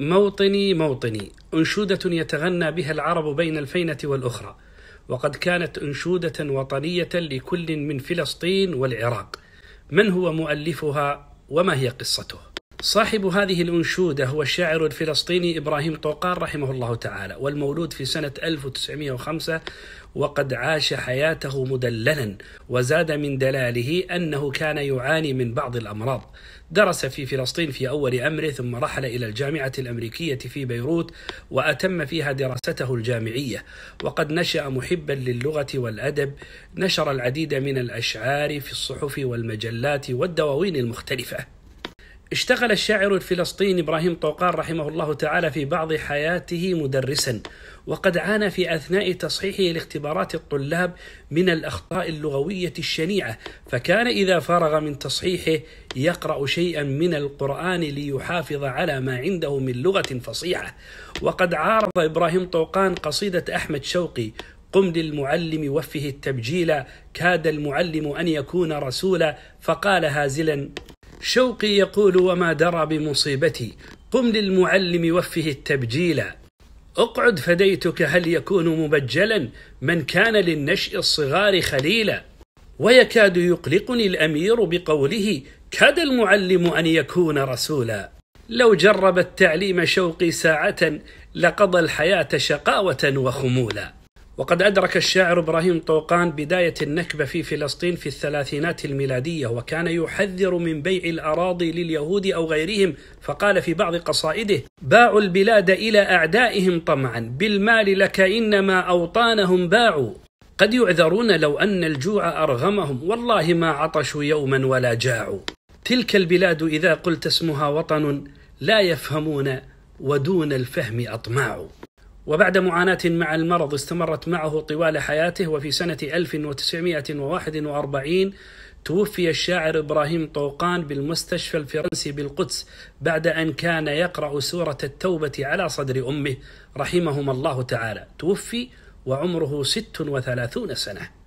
موطني موطني أنشودة يتغنى بها العرب بين الفينة والأخرى وقد كانت أنشودة وطنية لكل من فلسطين والعراق من هو مؤلفها وما هي قصته صاحب هذه الأنشودة هو الشاعر الفلسطيني إبراهيم طوقان رحمه الله تعالى والمولود في سنة 1905 وقد عاش حياته مدللا وزاد من دلاله أنه كان يعاني من بعض الأمراض درس في فلسطين في أول أمره ثم رحل إلى الجامعة الأمريكية في بيروت وأتم فيها دراسته الجامعية وقد نشأ محبا للغة والأدب نشر العديد من الأشعار في الصحف والمجلات والدواوين المختلفة اشتغل الشاعر الفلسطيني ابراهيم طوقان رحمه الله تعالى في بعض حياته مدرسا وقد عانى في اثناء تصحيحه لاختبارات الطلاب من الاخطاء اللغويه الشنيعه فكان اذا فرغ من تصحيحه يقرا شيئا من القران ليحافظ على ما عنده من لغه فصيحه وقد عارض ابراهيم طوقان قصيده احمد شوقي قم للمعلم وفه التبجيل كاد المعلم ان يكون رسولا فقال هازلا شوقي يقول وما درى بمصيبتي قم للمعلم وفه التبجيلا اقعد فديتك هل يكون مبجلا من كان للنشء الصغار خليلا ويكاد يقلقني الامير بقوله كاد المعلم ان يكون رسولا لو جرب التعليم شوقي ساعه لقضى الحياه شقاوه وخمولا وقد أدرك الشاعر إبراهيم طوقان بداية النكبة في فلسطين في الثلاثينات الميلادية وكان يحذر من بيع الأراضي لليهود أو غيرهم فقال في بعض قصائده باعوا البلاد إلى أعدائهم طمعا بالمال لك إنما أوطانهم باعوا قد يعذرون لو أن الجوع أرغمهم والله ما عطشوا يوما ولا جاعوا تلك البلاد إذا قلت اسمها وطن لا يفهمون ودون الفهم أطماع وبعد معاناة مع المرض استمرت معه طوال حياته وفي سنة 1941 توفي الشاعر إبراهيم طوقان بالمستشفى الفرنسي بالقدس بعد أن كان يقرأ سورة التوبة على صدر أمه رحمهما الله تعالى توفي وعمره 36 سنة